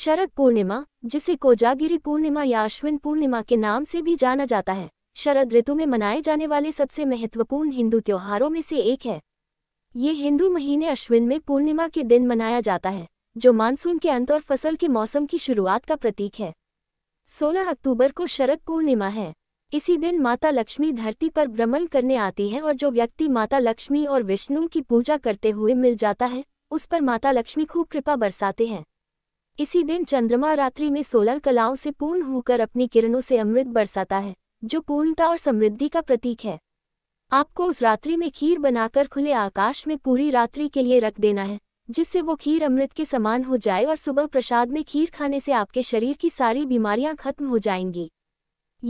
शरद पूर्णिमा जिसे कोजागिरी पूर्णिमा या अश्विन पूर्णिमा के नाम से भी जाना जाता है शरद ऋतु में मनाए जाने वाले सबसे महत्वपूर्ण हिंदू त्योहारों में से एक है ये हिंदू महीने अश्विन में पूर्णिमा के दिन मनाया जाता है जो मानसून के अंत और फसल के मौसम की शुरुआत का प्रतीक है 16 अक्टूबर को शरद पूर्णिमा है इसी दिन माता लक्ष्मी धरती पर भ्रमण करने आती है और जो व्यक्ति माता लक्ष्मी और विष्णु की पूजा करते हुए मिल जाता है उस पर माता लक्ष्मी खूब कृपा बरसाते हैं इसी दिन चंद्रमा रात्रि में सोलह कलाओं से पूर्ण होकर अपनी किरणों से अमृत बरसाता है जो पूर्णता और समृद्धि का प्रतीक है आपको उस रात्रि में खीर बनाकर खुले आकाश में पूरी रात्रि के लिए रख देना है जिससे वो खीर अमृत के समान हो जाए और सुबह प्रसाद में खीर खाने से आपके शरीर की सारी बीमारियां खत्म हो जाएंगी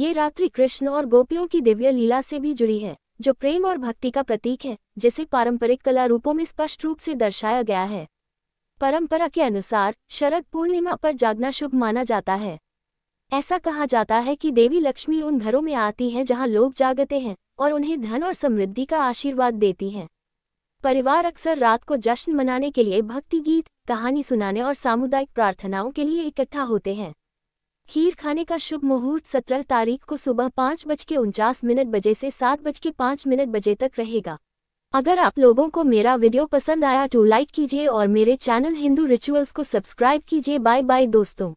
ये रात्रि कृष्ण और गोपियों की दिव्य लीला से भी जुड़ी है जो प्रेम और भक्ति का प्रतीक है जिसे पारंपरिक कला रूपों में स्पष्ट रूप से दर्शाया गया है परंपरा के अनुसार शरद पूर्णिमा पर जागना शुभ माना जाता है ऐसा कहा जाता है कि देवी लक्ष्मी उन घरों में आती हैं जहां लोग जागते हैं और उन्हें धन और समृद्धि का आशीर्वाद देती हैं परिवार अक्सर रात को जश्न मनाने के लिए भक्ति गीत कहानी सुनाने और सामुदायिक प्रार्थनाओं के लिए इकट्ठा होते हैं खीर खाने का शुभ मुहूर्त सत्रह तारीख को सुबह पाँच बज के उनचास मिनट बजे से सात बज के पाँच मिनट बजे तक रहेगा अगर आप लोगों को मेरा वीडियो पसंद आया तो लाइक कीजिए और मेरे चैनल हिंदू रिचुअल्स को सब्सक्राइब कीजिए बाय बाय दोस्तों